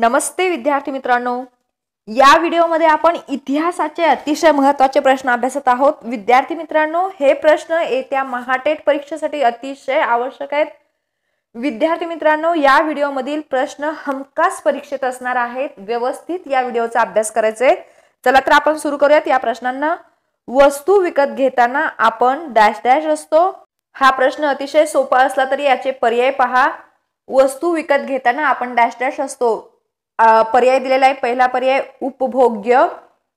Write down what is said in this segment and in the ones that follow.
नमस्ते विद्यार्थी मित्रांनो या व्हिडिओमध्ये आपण इतिहासाचे अतिशय महत्त्वाचे प्रश्न अभ्यासत आहोत विद्यार्थी मित्रांनो हे प्रश्न येत्या महाटेट परीक्षेसाठी अतिशय आवश्यक आहेत विद्यार्थी मित्रांनो या व्हिडिओमधील प्रश्न हमखास परीक्षेत असणार आहेत व्यवस्थित या व्हिडिओचा अभ्यास करायचे चला तर आपण सुरू करूयात या प्रश्नांना वस्तू विकत घेताना आपण डॅश डॅश असतो हा प्रश्न अतिशय सोपा असला तरी याचे पर्याय पहा वस्तू विकत घेताना आपण डॅश डॅश असतो पर्याय दिलेला आहे पहिला पर्याय उपभोग्य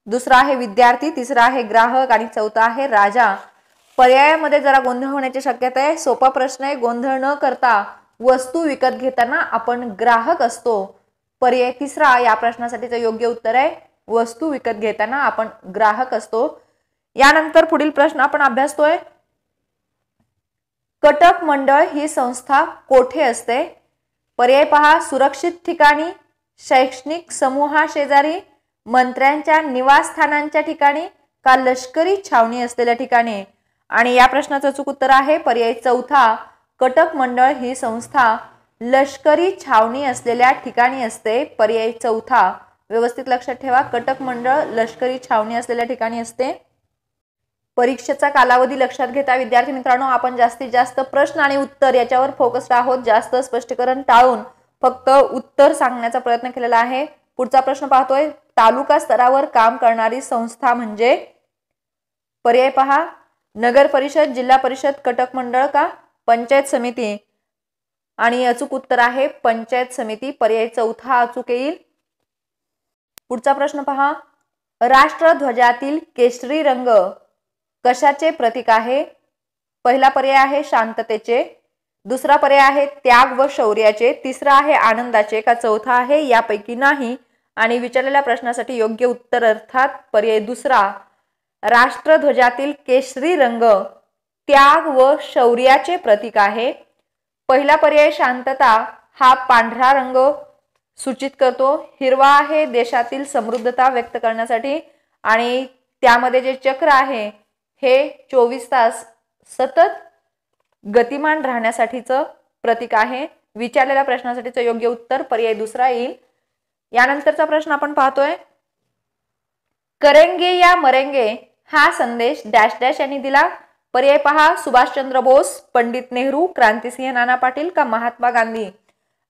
दुसरा आहे विद्यार्थी तिसरा आहे ग्राहक आणि चौथा आहे राजा पर्यायामध्ये जरा गोंधळ होण्याची शक्यता आहे सोपा प्रश्न आहे गोंधळ न करता वस्तू विकत घेताना आपण ग्राहक असतो पर्याय तिसरा या प्रश्नासाठीचं योग्य उत्तर आहे वस्तू विकत घेताना आपण ग्राहक असतो यानंतर पुढील प्रश्न आपण अभ्यासतोय कटक मंडळ ही संस्था कोठे असते पर्याय पहा सुरक्षित ठिकाणी शैक्षणिक समूहाशेजारी मंत्र्यांच्या निवासस्थानांच्या ठिकाणी का लष्करी छावणी असलेल्या ठिकाणी आणि या प्रश्नाचं चूक उत्तर आहे पर्याय चौथा कटक मंडळ ही संस्था लष्करी छावणी असलेल्या ठिकाणी असते पर्याय चौथा व्यवस्थित लक्षात ठेवा कटक मंडळ लष्करी छावणी असलेल्या ठिकाणी असते परीक्षेचा कालावधी लक्षात घेता विद्यार्थी मित्रांनो आपण जास्तीत जास्त प्रश्न आणि उत्तर याच्यावर फोकस्ड आहोत जास्त स्पष्टीकरण टाळून फक्त उत्तर सांगण्याचा प्रयत्न केलेला आहे पुढचा प्रश्न पाहतोय तालुका स्तरावर काम करणारी संस्था म्हणजे पर्याय पहा नगर परिषद जिल्हा परिषद कटक मंडळ का पंचायत समिती आणि अचूक उत्तर आहे पंचायत समिती पर्याय चौथा अचूक येईल पुढचा प्रश्न पहा राष्ट्रध्वजातील केशरी रंग कशाचे प्रतीक आहे पहिला पर्याय आहे शांततेचे दुसरा पर्याय आहे त्याग व शौर्याचे तिसरा आहे आनंदाचे का चौथा आहे यापैकी नाही आणि विचारलेल्या प्रश्नासाठी योग्य उत्तर अर्थात पर्याय दुसरा राष्ट्रध्वजातील केशरी रंग त्याग व शौर्याचे प्रतीक आहे पहिला पर्याय शांतता हा पांढरा रंग सूचित करतो हिरवा आहे देशातील समृद्धता व्यक्त करण्यासाठी आणि त्यामध्ये जे चक्र आहे हे चोवीस तास सतत गतिमान राहण्यासाठीचं प्रतीक आहे विचारलेल्या प्रश्नासाठीचं योग्य उत्तर पर्याय दुसरा येईल यानंतरचा प्रश्न आपण पाहतोय करेंगे या मरेंगे हा संदेश डॅश डॅश यांनी दिला पर्याय पहा सुभाषचंद्र बोस पंडित नेहरू क्रांतीसिंह नाना पाटील का महात्मा गांधी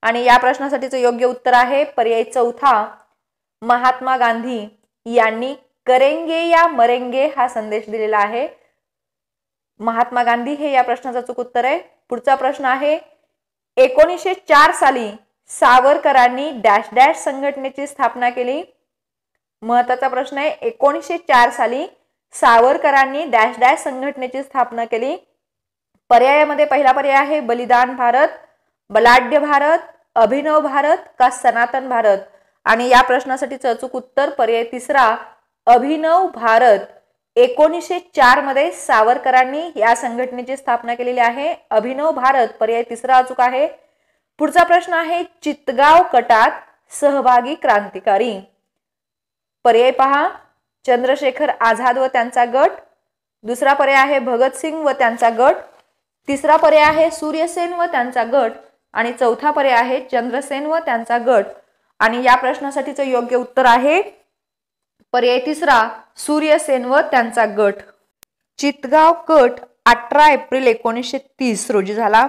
आणि या प्रश्नासाठीचं योग्य उत्तर आहे पर्याय चौथा महात्मा गांधी यांनी करेंगे या मरेंगे हा संदेश दिलेला आहे महात्मा गांधी हे या प्रश्नाचं अचूक उत्तर आहे पुढचा प्रश्न आहे एकोणीसशे चार साली सावरकरांनी डॅश डॅश संघटनेची स्थापना केली महत्वाचा प्रश्न आहे एकोणीसशे चार साली सावरकरांनी डॅश डॅश संघटनेची स्थापना केली पर्यायामध्ये पहिला पर्याय आहे बलिदान भारत बलाढ्य भारत अभिनव भारत का सनातन भारत आणि या प्रश्नासाठीचं अचूक उत्तर पर्याय तिसरा अभिनव भारत एकोणीसशे चार मध्ये सावरकरांनी या संघटनेची स्थापना केलेली आहे अभिनव भारत पर्याय तिसरा अचूक आहे पुढचा प्रश्न आहे चितगाव कटात सहभागी क्रांतिकारी पर्याय पहा चंद्रशेखर आझाद व त्यांचा गट दुसरा पर्याय आहे भगतसिंग व त्यांचा गट तिसरा पर्याय आहे सूर्यसेन व त्यांचा गट आणि चौथा पर्याय आहे चंद्रसेन व त्यांचा गट आणि या प्रश्नासाठीचं योग्य उत्तर आहे पर्याय तिसरा सूर्यसेन व त्यांचा गट चितगाव कट अठरा एप्रिल एकोणीसशे तीस रोजी झाला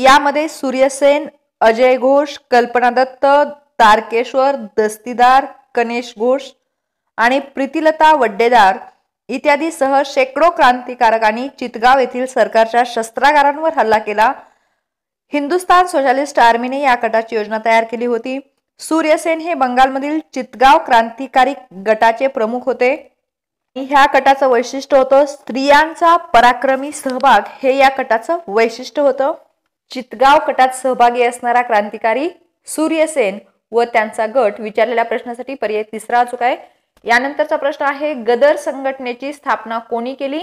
यामध्ये सूर्यसेन अजय घोष कल्पना दत्त तारकेश्वर दस्तीदार कनेश घोष आणि प्रीतिलता वड्डेदार इत्यादीसह शेकडो क्रांतिकारकांनी चितगाव येथील सरकारच्या शस्त्रागारांवर हल्ला केला हिंदुस्तान सोशालिस्ट आर्मीने या कटाची योजना तयार केली होती सूर्यसेन हे बंगालमधील चितगाव क्रांतिकारी गटाचे प्रमुख होते ह्या गटाचं वैशिष्ट्य होतं स्त्रियांचा पराक्रमी सहभाग हे या गटाचं वैशिष्ट्य होतं चितगाव गटात सहभागी असणारा क्रांतिकारी सूर्यसेन व त्यांचा गट विचारलेल्या प्रश्नासाठी पर्याय तिसरा अचूक आहे यानंतरचा प्रश्न आहे गदर संघटनेची स्थापना कोणी केली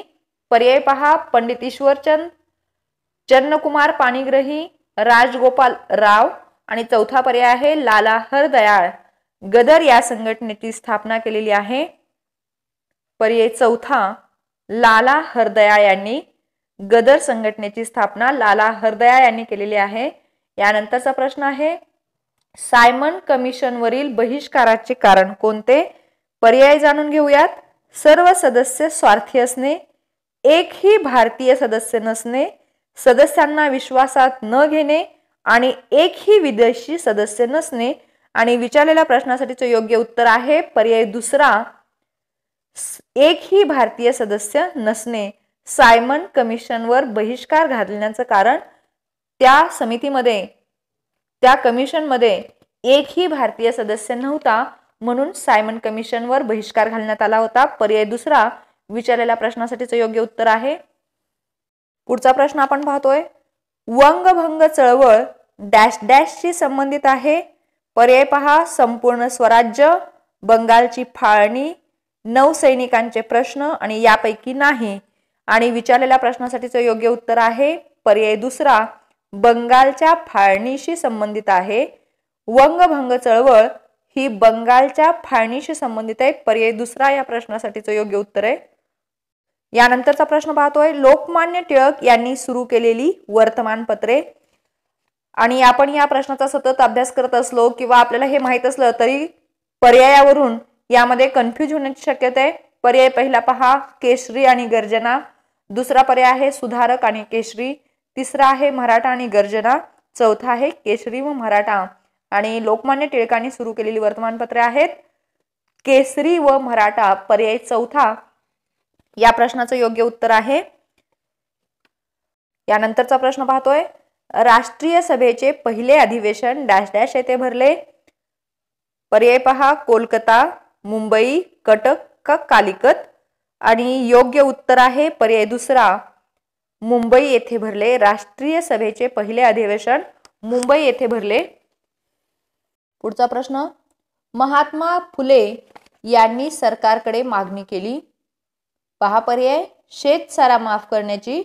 पर्याय पहा पंडित ईश्वरचंद चन्नकुमार पाणीग्रही राजगोपाल राव आणि चौथा पर्याय आहे लाला हरदयाळ गदर या संघटनेची स्थापना केलेली आहे पर्याय चौथा लाला हरदयाळ यांनी गदर संघटनेची स्थापना लाला हरदयाळ यांनी केलेली आहे यानंतरचा प्रश्न आहे सायमन कमिशनवरील बहिष्काराचे कारण कोणते पर्याय जाणून घेऊयात सर्व सदस्य स्वार्थी असणे एकही भारतीय सदस्य नसणे सदस्यांना विश्वासात न घेणे आणि एकही विदेशी सदस्य नसणे आणि विचारलेल्या प्रश्नासाठीचं योग्य उत्तर आहे पर्याय दुसरा एकही भारतीय सदस्य नसणे सायमन कमिशनवर बहिष्कार घालण्याचं कारण त्या समितीमध्ये त्या कमिशनमध्ये एकही भारतीय सदस्य नव्हता म्हणून सायमन कमिशनवर बहिष्कार घालण्यात आला होता पर्याय दुसरा विचारलेल्या प्रश्नासाठीचं योग्य उत्तर आहे पुढचा प्रश्न आपण पाहतोय वंगभंग चळवळ डॅश डॅशशी संबंधित आहे पर्याय पहा संपूर्ण स्वराज्य बंगालची फाळणी नौसैनिकांचे प्रश्न आणि यापैकी नाही आणि विचारलेल्या प्रश्नासाठीचं योग्य उत्तर आहे पर्याय दुसरा बंगालच्या फाळणीशी संबंधित आहे वंगभंग चळवळ ही बंगालच्या फाळणीशी संबंधित आहे पर्याय दुसरा या प्रश्नासाठीचं योग्य उत्तर आहे यानंतरचा प्रश्न पाहतोय लोकमान्य टिळक यांनी सुरू केलेली वर्तमानपत्रे आणि आपण या प्रश्नाचा सतत अभ्यास करत असलो किंवा आपल्याला हे माहीत असलं तरी पर्यायावरून यामध्ये कन्फ्यूज होण्याची शक्यता आहे पर्याय पहिला पहा केशरी आणि गर्जना दुसरा पर्याय आहे सुधारक आणि केशरी तिसरा आहे मराठा आणि गर्जना चौथा आहे केशरी व मराठा आणि लोकमान्य टिळकांनी सुरू केलेली वर्तमानपत्रे आहेत केसरी व मराठा पर्याय चौथा या प्रश्नाचं योग्य उत्तर आहे यानंतरचा प्रश्न पाहतोय राष्ट्रीय सभेचे पहिले अधिवेशन डॅश डॅश येथे भरले पर्याय पहा कोलकाता मुंबई कटक का कालिकत आणि योग्य उत्तर आहे पर्याय दुसरा मुंबई येथे भरले राष्ट्रीय सभेचे पहिले अधिवेशन मुंबई येथे भरले पुढचा प्रश्न महात्मा फुले यांनी सरकारकडे मागणी केली पहा पर्याय सारा माफ करण्याची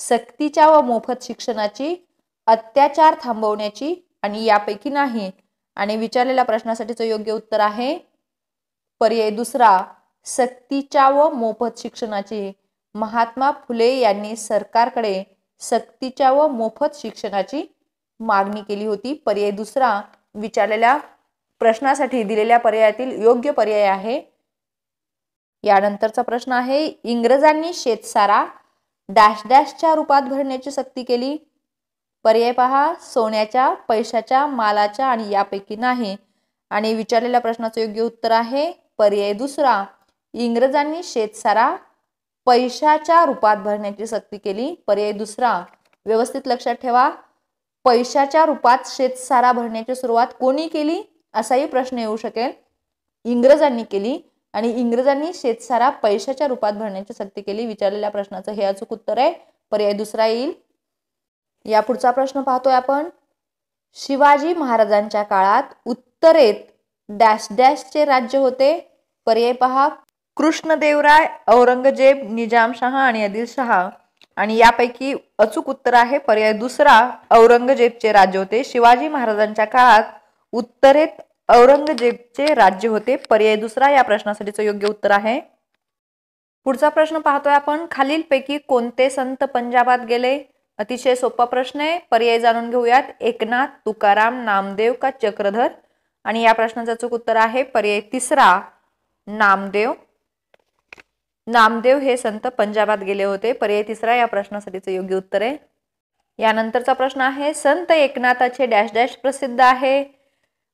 सक्तीच्या व मोफत शिक्षणाची अत्याचार थांबवण्याची आणि यापैकी नाही आणि विचारलेल्या प्रश्नासाठीचं योग्य उत्तर आहे पर्याय दुसरा सक्तीच्या व मोफत शिक्षणाची महात्मा फुले यांनी सरकारकडे सक्तीच्या व मोफत शिक्षणाची मागणी केली होती पर्याय दुसरा विचारलेल्या प्रश्नासाठी दिलेल्या पर्यायातील योग्य पर्याय आहे यानंतरचा प्रश्न आहे इंग्रजांनी शेतसारा डॅश डॅशच्या रूपात भरण्याची सक्ती केली पर्याय पहा सोन्याच्या पैशाच्या मालाच्या आणि यापैकी नाही आणि विचारलेल्या प्रश्नाचं योग्य उत्तर आहे पर्याय दुसरा इंग्रजांनी शेतसारा पैशाच्या रूपात भरण्याची सक्ती केली पर्याय दुसरा व्यवस्थित लक्षात ठेवा पैशाच्या रूपात शेतसारा भरण्याची सुरुवात कोणी केली असाही प्रश्न येऊ शकेल इंग्रजांनी केली आणि इंग्रजांनी शेतसारा पैशाच्या रूपात भरण्याची सक्ती केली विचारलेल्या प्रश्नाचं हे अचूक उत्तर आहे पर्याय दुसरा येईल या पुढचा प्रश्न पाहतोय आपण शिवाजी महाराजांच्या काळात उत्तरेत डॅश डॅशचे राज्य होते पर्याय पहा कृष्णदेवराय औरंगजेब निजामशहा आणि आदिलशहा आणि यापैकी अचूक उत्तर आहे पर्याय दुसरा औरंगजेबचे राज्य होते शिवाजी महाराजांच्या काळात उत्तरेत औरंगजेबचे राज्य होते पर्याय दुसरा या प्रश्नासाठीचं योग्य उत्तर आहे पुढचा प्रश्न पाहतोय आपण खालीलपैकी कोणते संत पंजाबात गेले अतिशय सोपा प्रश्न आहे पर्याय जाणून घेऊयात एकनाथ तुकाराम नामदेव का चक्रधर आणि या प्रश्नाचं चूक उत्तर आहे पर्याय तिसरा नामदेव नामदेव हे संत पंजाबात गेले होते पर्याय तिसरा या प्रश्नासाठीचं योग्य उत्तर आहे यानंतरचा प्रश्न आहे संत एकनाथाचे डॅश डॅश प्रसिद्ध आहे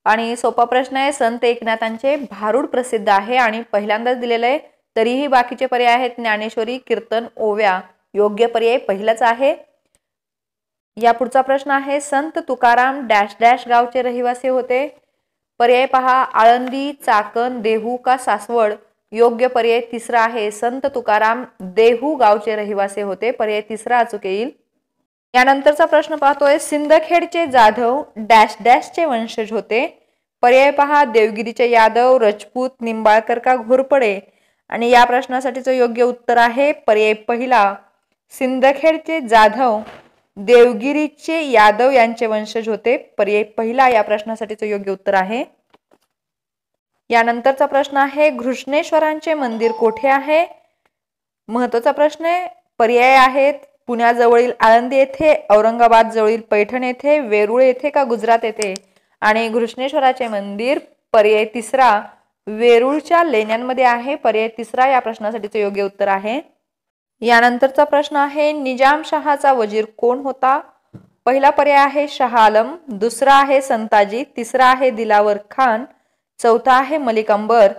आणि सोपा प्रश्न आहे संत एकनाथांचे भारूड प्रसिद्ध आहे आणि पहिल्यांदाच दिलेलं आहे तरीही बाकीचे पर्याय आहेत ज्ञानेश्वरी कीर्तन ओव्या योग्य पर्याय पहिलाच आहे या पुढचा प्रश्न आहे संत तुकाराम डॅश डॅश गावचे रहिवासी होते पर्याय पहा आळंदी चाकण देहू का सासवड योग्य पर्याय तिसरा आहे संत तुकाराम देहू गावचे रहिवासी होते पर्याय तिसरा अचूक येईल यानंतरचा प्रश्न पाहतोय सिंदखेडचे जाधव डॅश डॅशचे वंशज होते पर्याय पहा देवगिरीचे यादव रजपूत निंबाळकर का घोरपडे आणि या प्रश्नासाठीचं योग्य उत्तर आहे पर्याय पहिला सिंदखेडचे जाधव देवगिरीचे यादव यांचे वंशज होते पर्याय पहिला या प्रश्नासाठीचं योग्य उत्तर आहे यानंतरचा प्रश्न आहे घृष्णेश्वरांचे मंदिर कोठे आहे महत्वाचा प्रश्न आहे पर्याय आहेत पुण्याजवळील आळंदी येथे औरंगाबाद जवळील पैठण येथे वेरूळ येथे का गुजरात येथे आणि घृष्णेश्वराचे मंदिर पर्याय तिसरा वेरूळच्या लेण्यांमध्ये आहे पर्याय तिसरा या प्रश्नासाठीचं योग्य उत्तर आहे यानंतरचा प्रश्न आहे निजाम वजीर कोण होता पहिला पर्याय आहे शहा आलम दुसरा आहे संताजी तिसरा आहे दिलावर खान चौथा आहे मलिक अंबर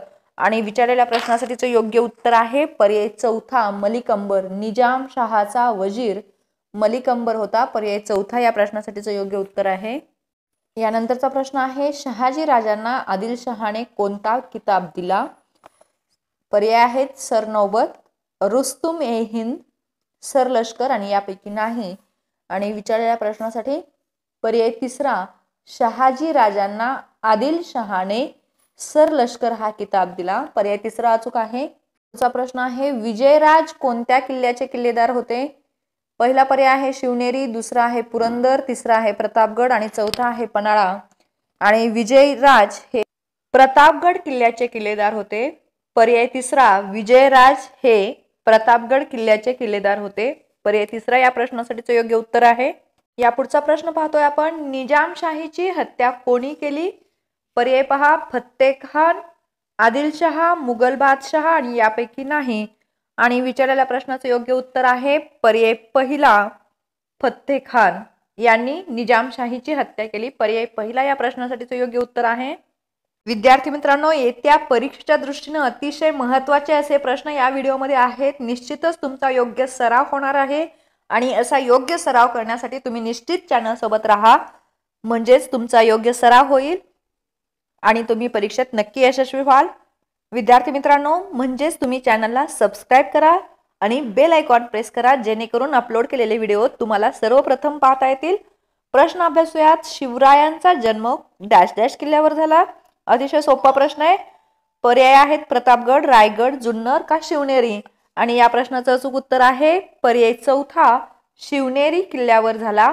आणि विचारलेल्या प्रश्नासाठीचं योग्य उत्तर आहे पर्याय चौथा मलिक अंबर निजाम शहाचा वजीर मलिक अंबर होता पर्याय चौथा या प्रश्नासाठीचं योग्य उत्तर आहे यानंतरचा प्रश्न आहे शहाजी राजांना आदिलशहाने कोणता किताब दिला पर्याय आहेत सरनौबत रुस्तुम ए हिंद सर लष्कर आणि यापैकी नाही आणि विचारलेल्या प्रश्नासाठी पर्याय तिसरा शहाजी राजांना आदिल शहाने सर लष्कर हा किताब दिला पर्याय तिसरा अचूक आहे पुढचा प्रश्न आहे विजयराज कोणत्या किल्ल्याचे किल्लेदार होते पहिला पर्याय आहे शिवनेरी दुसरा आहे पुरंदर तिसरा आहे प्रतापगड आणि चौथा आहे पन्हाळा आणि विजयराज हे प्रतापगड किल्ल्याचे किल्लेदार होते पर्याय तिसरा विजयराज हे प्रतापगड किल्ल्याचे किल्लेदार होते पर्याय तिसरा या प्रश्नासाठीचं योग्य उत्तर आहे या पुढचा प्रश्न पाहतोय आपण निजामशाहीची हत्या कोणी केली पर्याय पहा फत्ते खान आदिलशहा मुघल बादशहा आणि यापैकी नाही आणि विचारलेल्या प्रश्नाचं योग्य उत्तर आहे पर्याय पहिला फत्ते खान यांनी निजामशाहीची हत्या केली पर्याय पहिला या प्रश्नासाठीचं योग्य उत्तर आहे विद्यार्थी मित्रांनो येत्या परीक्षेच्या दृष्टीनं अतिशय महत्त्वाचे असे प्रश्न या व्हिडिओमध्ये आहेत निश्चितच तुमचा योग्य सराव होणार आहे आणि असा योग्य सराव करण्यासाठी तुम्ही निश्चित चॅनलसोबत राहा म्हणजेच तुमचा योग्य सराव होईल आणि तुम्ही परीक्षेत नक्की यशस्वी व्हाल विद्यार्थी मित्रांनो म्हणजेच तुम्ही चॅनलला सबस्क्राईब करा आणि बेल आयकॉन प्रेस करा जेणेकरून अपलोड केलेले व्हिडिओ तुम्हाला सर्वप्रथम पाहता येतील प्रश्न अभ्यासूयात शिवरायांचा जन्म डॅश डॅश किल्ल्यावर झाला अतिशय सोपा प्रश्न आहे पर्याय आहेत प्रतापगड रायगड जुन्नर का शिवनेरी आणि या प्रश्नाचं अचूक उत्तर आहे पर्याय चौथा शिवनेरी किल्ल्यावर झाला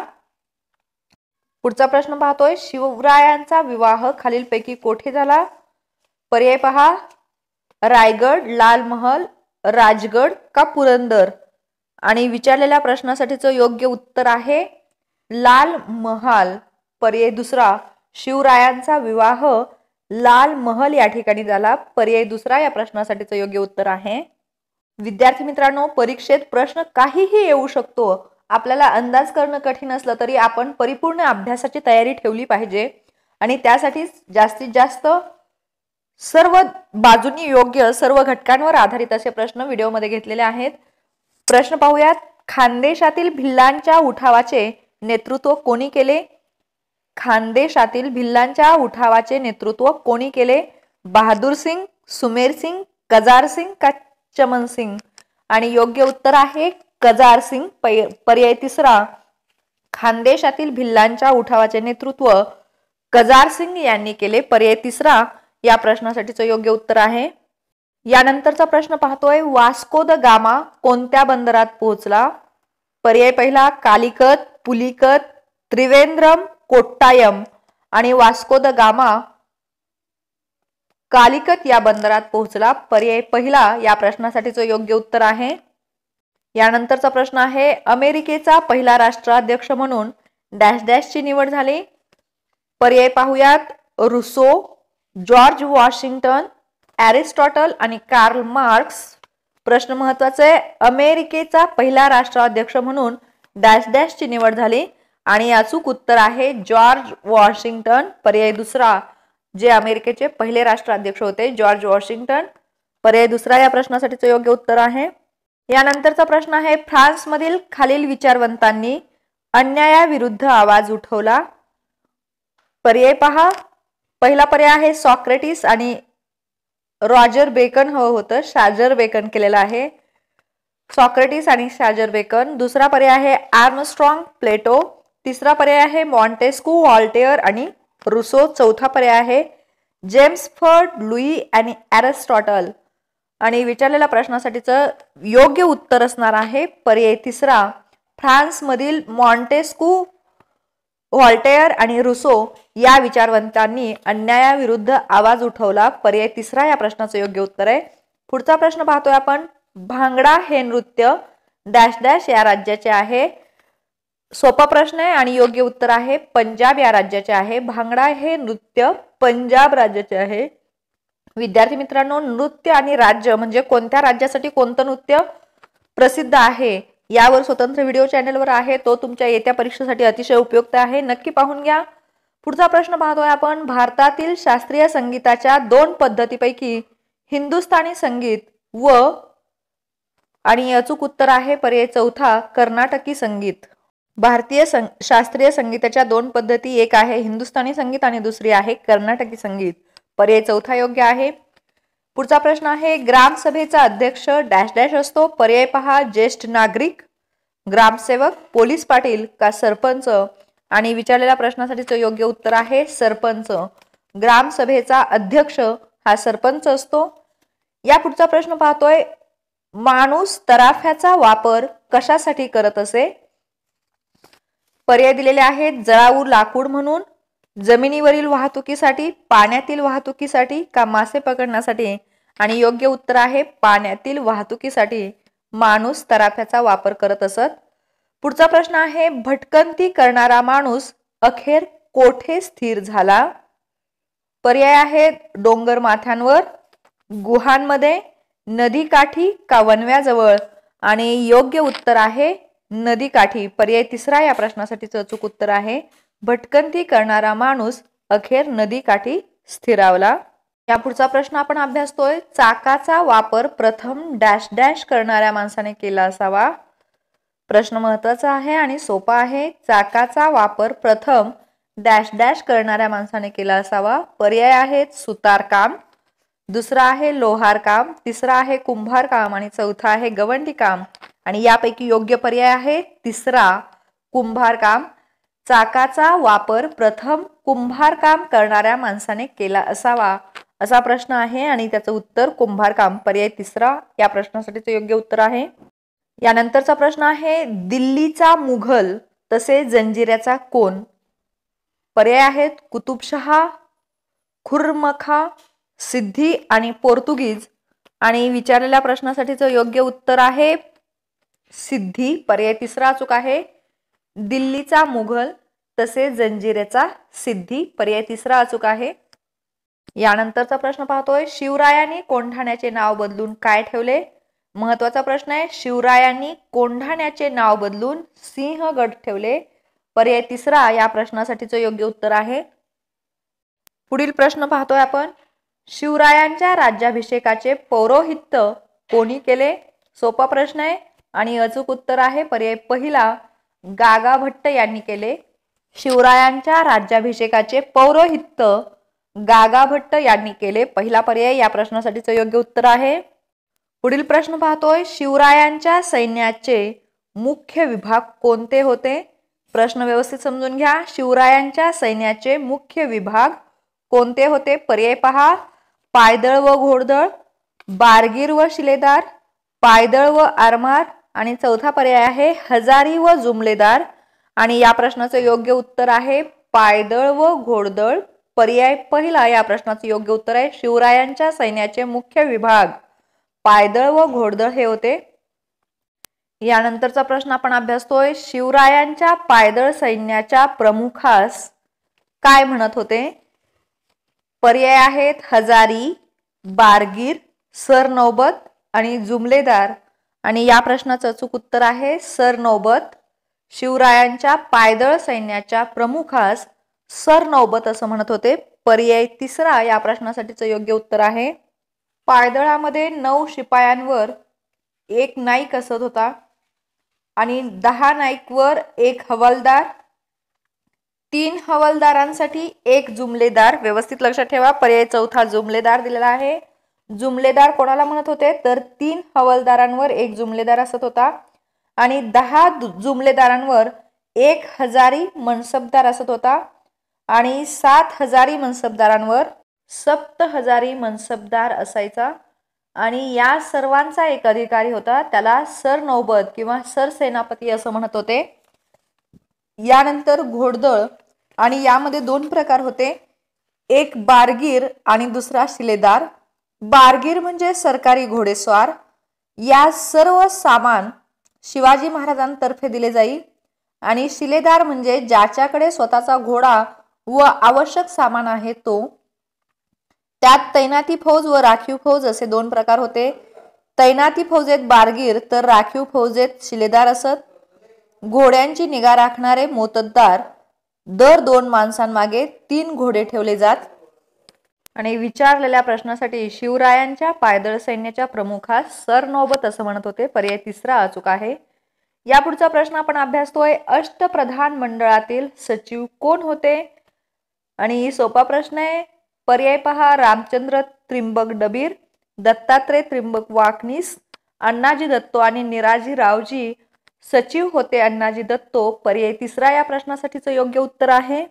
पुढचा प्रश्न पाहतोय शिवरायांचा विवाह खालीलपैकी कोठे झाला पर्याय पहा रायगड लालमहल राजगड का पुरंदर आणि विचारलेल्या प्रश्नासाठीचं योग्य उत्तर आहे लाल महाल पर्याय दुसरा शिवरायांचा विवाह लाल महल या ठिकाणी झाला पर्याय दुसरा या प्रश्नासाठीचं योग्य उत्तर आहे विद्यार्थी मित्रांनो परीक्षेत प्रश्न काहीही येऊ शकतो आपल्याला अंदाज करणं कठीण असलं तरी आपण परिपूर्ण अभ्यासाची तयारी ठेवली पाहिजे आणि त्यासाठी जास्तीत जास्त सर्व बाजूनी योग्य सर्व घटकांवर आधारित असे प्रश्न व्हिडिओमध्ये घेतलेले आहेत प्रश्न पाहूयात खानदेशातील भिल्लांच्या उठावाचे नेतृत्व कोणी केले खानदेशातील भिल्लांच्या उठावाचे नेतृत्व कोणी केले बहादूर सिंग सुमेर सिंग कजार सिंग का चमन सिंग आणि योग्य उत्तर आहे कजार सिंग पर्याय तिसरा खानदेशातील भिल्लांच्या उठावाचे नेतृत्व कजार सिंग यांनी केले पर्याय तिसरा या प्रश्नासाठीचं योग्य उत्तर आहे यानंतरचा प्रश्न पाहतोय वास्को द गामा कोणत्या बंदरात पोहोचला पर्याय पहिला कालिकत पुलिकत त्रिवेंद्रम कोट्टायम आणि वास्को द गामा कालिकत या बंदरात पोहोचला पर्याय पहिला या प्रश्नासाठीचं योग्य उत्तर आहे यानंतरचा प्रश्न आहे अमेरिकेचा पहिला राष्ट्राध्यक्ष म्हणून डॅश डॅशची निवड झाली पर्याय पाहूयात रुसो जॉर्ज वॉशिंग्टन ॲरिस्टॉटल आणि कार्ल मार्क्स प्रश्न महत्वाचा आहे अमेरिकेचा पहिला राष्ट्राध्यक्ष म्हणून डॅश डॅशची निवड झाली आणि अचूक उत्तर आहे जॉर्ज वॉशिंग्टन पर्याय दुसरा जे अमेरिकेचे पहिले राष्ट्राध्यक्ष होते जॉर्ज वॉशिंग्टन पर्याय दुसरा या प्रश्नासाठीचं योग्य उत्तर आहे यानंतरचा प्रश्न आहे फ्रान्समधील खालील विचारवंतांनी अन्यायाविरुद्ध आवाज उठवला पर्याय पहा पहिला पर्याय आहे सॉक्रेटिस आणि रॉजर बेकन हवं हो होतं शाजर बेकन केलेलं आहे सॉक्रेटिस आणि शाजर बेकन दुसरा पर्याय आहे आर्मस्ट्रॉंग प्लेटो तिसरा पर्याय आहे मॉन्टेस्कू वॉल्टेअर आणि रुसो चौथा पर्याय आहे जेम्स फर्ड लुई आणि ॲरेस्टॉटल आणि विचारलेल्या प्रश्नासाठीचं योग्य उत्तर असणार आहे पर्याय तिसरा फ्रान्समधील मॉन्टेस्कू व्हॉल्टेअर आणि रुसो या विचारवंतांनी अन्यायाविरुद्ध आवाज उठवला पर्याय तिसरा या प्रश्नाचं योग्य उत्तर आहे पुढचा प्रश्न पाहतोय आपण भांगडा हे नृत्य डॅश डॅश या राज्याचे आहे सोपा प्रश्न आहे आणि योग्य उत्तर आहे पंजाब या राज्याचे आहे भांगडा हे नृत्य पंजाब राज्याचे आहे विद्यार्थी मित्रांनो नृत्य आणि राज्य म्हणजे कोणत्या राज्यासाठी कोणतं नृत्य प्रसिद्ध आहे यावर स्वतंत्र व्हिडिओ चॅनेलवर आहे तो तुमच्या येत्या परीक्षेसाठी अतिशय उपयुक्त आहे नक्की पाहून घ्या पुढचा प्रश्न पाहतोय आपण भारतातील शास्त्रीय संगीताच्या दोन पद्धतीपैकी हिंदुस्थानी संगीत व आणि अचूक उत्तर आहे पर्याय चौथा कर्नाटकी संगीत भारतीय सं शास्त्रीय संगीताच्या दोन पद्धती एक आहे हिंदुस्थानी संगीत आणि दुसरी आहे कर्नाटकी संगीत पर्याय चौथा योग्य आहे पुढचा प्रश्न आहे ग्रामसभेचा अध्यक्ष डॅश डॅश असतो पर्याय पहा ज्येष्ठ नागरिक ग्रामसेवक पोलीस पाटील का सरपंच आणि विचारलेल्या प्रश्नासाठी योग्य उत्तर आहे सरपंच ग्रामसभेचा अध्यक्ष हा सरपंच असतो या पुढचा प्रश्न पाहतोय माणूस तराफ्याचा वापर कशासाठी करत असे पर्याय दिलेले आहेत जळाऊ लाकूड म्हणून जमिनीवरील वाहतुकीसाठी पाण्यातील वाहतुकीसाठी का मासे पकडण्यासाठी आणि योग्य उत्तर आहे पाण्यातील वाहतुकीसाठी माणूस तराफ्याचा वापर करत असत पुढचा प्रश्न आहे भटकंती करणारा माणूस अखेर कोठे स्थिर झाला पर्याय आहेत डोंगर माथ्यांवर गुहांमध्ये नदीकाठी का वनव्याजवळ आणि योग्य उत्तर आहे नदीकाठी पर्याय तिसरा या प्रश्नासाठीचं अचूक उत्तर आहे भटकंती करणारा माणूस अखेर नदीकाठी स्थिरावला या पुढचा प्रश्न आपण अभ्यासतोय चाकाचा वापर प्रथम डॅश डॅश करणाऱ्या माणसाने केला असावा प्रश्न महत्त्वाचा आहे आणि सोपा आहे चाकाचा वापर प्रथम डॅश डॅश करणाऱ्या माणसाने केला असावा पर्याय आहेत सुतारकाम दुसरा आहे लोहार काम तिसरा आहे कुंभार काम आणि चौथा आहे गवंडी काम आणि यापैकी योग्य पर्याय आहे तिसरा कुंभार काम चाकाचा वापर प्रथम कुंभार काम करणाऱ्या माणसाने केला असावा असा प्रश्न आहे आणि त्याचं उत्तर कुंभार काम पर्याय तिसरा या प्रश्नासाठीचं योग्य उत्तर आहे यानंतरचा प्रश्न आहे दिल्लीचा मुघल तसे जंजिऱ्याचा कोण पर्याय आहेत कुतुबशहा खुर्मखा सिद्धी आणि पोर्तुगीज आणि विचारलेल्या प्रश्नासाठीचं योग्य उत्तर आहे सिद्धी पर्याय तिसरा अचूक आहे दिल्लीचा मुघल तसे जंजिरेचा सिद्धी पर्याय तिसरा अचूक आहे यानंतरचा प्रश्न पाहतोय शिवरायाने कोंढाण्याचे नाव बदलून काय ठेवले महत्वाचा प्रश्न आहे शिवरायांनी कोंढाण्याचे नाव बदलून सिंहगड ठेवले पर्याय तिसरा या प्रश्नासाठीचं योग्य उत्तर आहे पुढील प्रश्न पाहतोय आपण शिवरायांच्या राज्याभिषेकाचे पौरोहित्य कोणी केले सोपा प्रश्न आहे आणि अचूक उत्तर आहे पर्याय पहिला गागा भट्ट यांनी केले शिवरायांच्या राज्याभिषेकाचे पौरोहित्य गागा भट्ट यांनी केले पहिला पर्याय या प्रश्नासाठीचं योग्य उत्तर आहे पुढील प्रश्न पाहतोय शिवरायांच्या सैन्याचे मुख्य विभाग कोणते होते प्रश्न व्यवस्थित समजून घ्या शिवरायांच्या सैन्याचे मुख्य विभाग कोणते होते पर्याय पहा पायदळ व घोडदळ बारगीर व शिलेदार पायदळ व आरमार आणि चौथा पर्याय आहे हजारी व जुमलेदार आणि या प्रश्नाचं योग्य उत्तर आहे पायदळ व घोडदळ पर्याय पहिला या प्रश्नाचं योग्य उत्तर आहे शिवरायांच्या सैन्याचे मुख्य विभाग पायदळ व घोडदळ हे होते यानंतरचा प्रश्न आपण अभ्यासतोय शिवरायांच्या पायदळ सैन्याच्या प्रमुखास काय म्हणत होते पर्याय आहेत हजारी बारगीर नौबत आणि जुमलेदार आणि या प्रश्नाचं अचूक उत्तर आहे सरनौबत शिवरायांच्या पायदळ सैन्याच्या प्रमुखास नौबत असं म्हणत होते पर्याय तिसरा या प्रश्नासाठीचं योग्य उत्तर आहे पायदळामध्ये नऊ शिपायांवर एक नाईक असत होता आणि दहा नाईकवर एक हवालदार तीन हवालदारांसाठी एक जुमलेदार व्यवस्थित लक्षात ठेवा पर्याय चौथा जुमलेदार दिलेला आहे जुमलेदार कोणाला म्हणत होते तर तीन हवालदारांवर एक जुमलेदार असत होता आणि दहा जुमलेदारांवर एक हजारी मनसबदार असत होता आणि सात हजारी मनसबदारांवर सप्त हजारी मनसबदार असायचा आणि या सर्वांचा एक अधिकारी होता त्याला सर नौबत किंवा सरसेनापती असं म्हणत होते यानंतर घोडदळ आणि यामध्ये दोन प्रकार होते एक बारगीर आणि दुसरा शिलेदार बारगीर म्हणजे सरकारी घोडेस्वार या सर्व सामान शिवाजी महाराजांतर्फे दिले जाई आणि शिलेदार म्हणजे ज्याच्याकडे स्वतःचा घोडा व आवश्यक सामान आहे तो त्यात तैनाती फौज व राखीव फौज असे दोन प्रकार होते तैनाती फौजेत बारगीर तर राखीव फौजेत शिलेदार असत घोड्यांची निगा राखणारे मोतद्दार दर दोन माणसांमागे तीन घोडे ठेवले जात आणि विचारलेल्या प्रश्नासाठी शिवरायांच्या पायदळ सैन्याच्या प्रमुखास सरनोबत असं म्हणत होते पर्याय तिसरा अचूक आहे या पुढचा प्रश्न आपण अभ्यासतोय अष्टप्रधान मंडळातील सचिव कोण होते आणि सोपा प्रश्न आहे पर्याय पहा रामचंद्र त्रिंबक डबीर दत्तात्रय त्रिंबक वाकनीस अण्णाजी दत्तो आणि निराजी रावजी सचिव होते अण्णाजी दत्तो पर्याय तिसरा या प्रश्नासाठीचं योग्य उत्तर आहे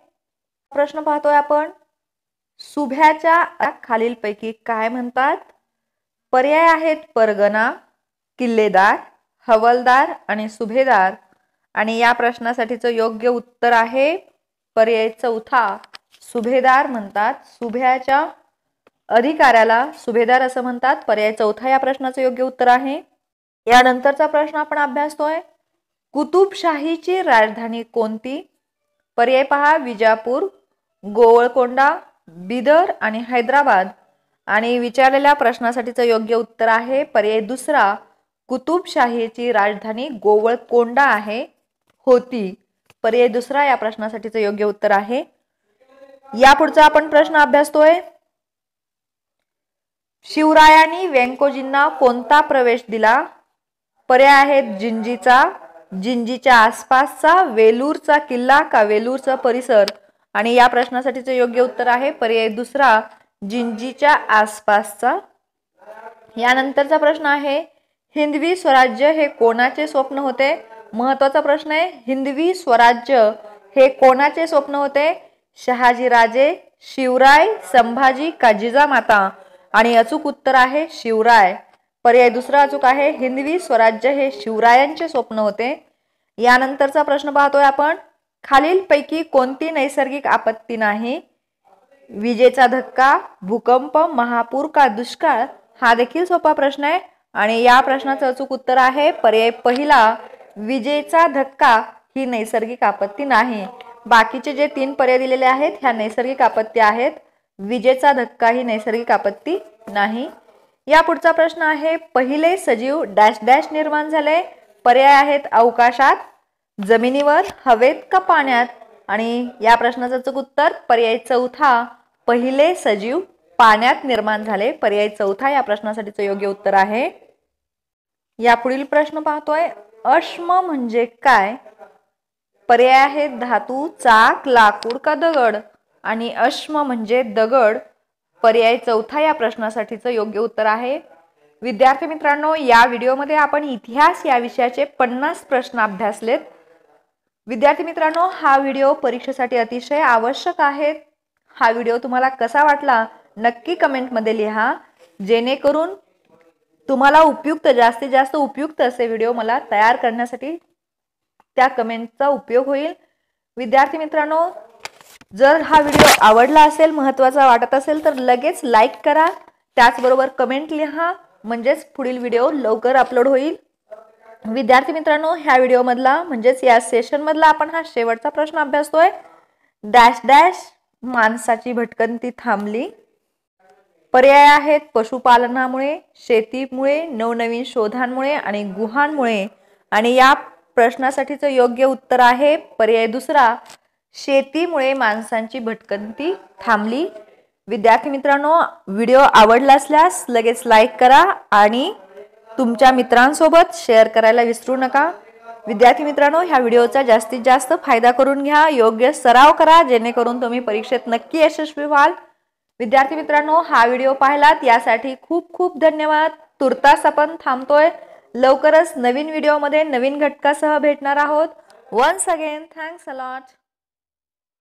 प्रश्न पाहतोय आपण सुभ्याच्या खालीलपैकी काय म्हणतात पर्याय आहेत परगना किल्लेदार हवलदार आणि सुभेदार आणि या प्रश्नासाठीचं योग्य उत्तर आहे पर्याय चौथा सुभेदार म्हणतात सुभ्याच्या अधिकाऱ्याला सुभेदार असं म्हणतात पर्याय चौथा या प्रश्नाचं योग्य उत्तर आहे यानंतरचा प्रश्न आपण अभ्यासतोय कुतुबशाहीची राजधानी कोणती पर्याय पहा विजापूर गोवळकोंडा बिदर आणि हैदराबाद आणि विचारलेल्या प्रश्नासाठीचं योग्य उत्तर आहे पर्याय दुसरा कुतुबशाहीची राजधानी गोवळकोंडा आहे होती पर्याय दुसरा या प्रश्नासाठीचं योग्य उत्तर आहे यापुढचा आपण प्रश्न अभ्यासतोय शिवरायांनी व्यंकोजींना कोणता प्रवेश दिला पर्याय आहेत जिंजीचा जिंजीच्या आसपासचा वेलूरचा किल्ला का वेलूरचा परिसर आणि या प्रश्नासाठीचं योग्य उत्तर आहे पर्याय दुसरा जिंजीच्या आसपासचा यानंतरचा प्रश्न आहे हिंदवी स्वराज्य हे कोणाचे स्वप्न होते महत्वाचा प्रश्न आहे हिंदवी स्वराज्य हे कोणाचे स्वप्न होते शहाजीराजे शिवराय संभाजी का माता आणि अचूक उत्तर आहे शिवराय पर्याय दुसरा अचूक आहे हिंदवी स्वराज्य हे शिवरायांचे स्वप्न होते यानंतरचा प्रश्न पाहतोय आपण खालीलपैकी कोणती नैसर्गिक आपत्ती नाही विजेचा धक्का भूकंप महापूर का दुष्काळ हा देखील सोपा प्रश्न आहे आणि या प्रश्नाचं अचूक उत्तर आहे पर्याय पहिला विजेचा धक्का ही नैसर्गिक आपत्ती नाही बाकीचे जे तीन पर्याय दिलेले आहेत ह्या नैसर्गिक आपत्ती आहेत विजेचा धक्का ही नैसर्गिक आपत्ती नाही या पुढचा प्रश्न आहे पहिले सजीव डॅश डॅश निर्माण झाले पर्याय आहेत अवकाशात जमिनीवर हवेत का पाण्यात आणि या प्रश्नाचं चुक उत्तर पर्याय चौथा पहिले सजीव पाण्यात निर्माण झाले पर्याय चौथा या प्रश्नासाठीचं योग्य उत्तर आहे या पुढील प्रश्न पाहतोय अश्म म्हणजे काय पर्याय आहेत धातू चाक लाकूड का दगड आणि अश्म म्हणजे दगड पर्याय चौथा या प्रश्नासाठीचं योग्य उत्तर आहे विद्यार्थी मित्रांनो या व्हिडिओमध्ये आपण इतिहास या विषयाचे पन्नास प्रश्न अभ्यासलेत विद्यार्थी मित्रांनो हा व्हिडिओ परीक्षेसाठी अतिशय आवश्यक आहे हा व्हिडिओ तुम्हाला कसा वाटला नक्की कमेंटमध्ये लिहा जेणेकरून तुम्हाला उपयुक्त जास्तीत जास्त उपयुक्त असे व्हिडिओ मला तयार करण्यासाठी त्या कमेंटचा उपयोग होईल विद्यार्थी मित्रांनो जर हा व्हिडिओ आवडला असेल महत्त्वाचा वाटत असेल तर लगेच लाईक करा त्याचबरोबर कमेंट लिहा म्हणजेच पुढील व्हिडिओ लवकर अपलोड होईल विद्यार्थी मित्रांनो ह्या व्हिडिओमधला म्हणजेच या सेशनमधला आपण हा शेवटचा प्रश्न अभ्यासतोय डॅश डॅश माणसाची भटकंती थांबली पर्याय आहेत पशुपालनामुळे शेतीमुळे नवनवीन शोधांमुळे आणि गुहांमुळे आणि या प्रश्नासाठीचं योग्य उत्तर आहे पर्याय दुसरा शेतीमुळे माणसांची भटकंती थांबली विद्यार्थी मित्रांनो व्हिडिओ आवडला असल्यास लगेच लाईक करा आणि तुमच्या मित्रांसोबत शेअर करायला विसरू नका विद्यार्थी मित्रांनो ह्या व्हिडिओचा जास्तीत जास्त फायदा करून घ्या योग्य सराव करा जेणेकरून तुम्ही परीक्षेत नक्की यशस्वी व्हाल विद्यार्थी मित्रांनो हा व्हिडिओ पाहिलात यासाठी खूप खूप धन्यवाद तुर्तास आपण थांबतोय लवकरच नवीन व्हिडिओमध्ये नवीन घटकासह भेटणार आहोत वन्स अगेन थँक्स अलॉट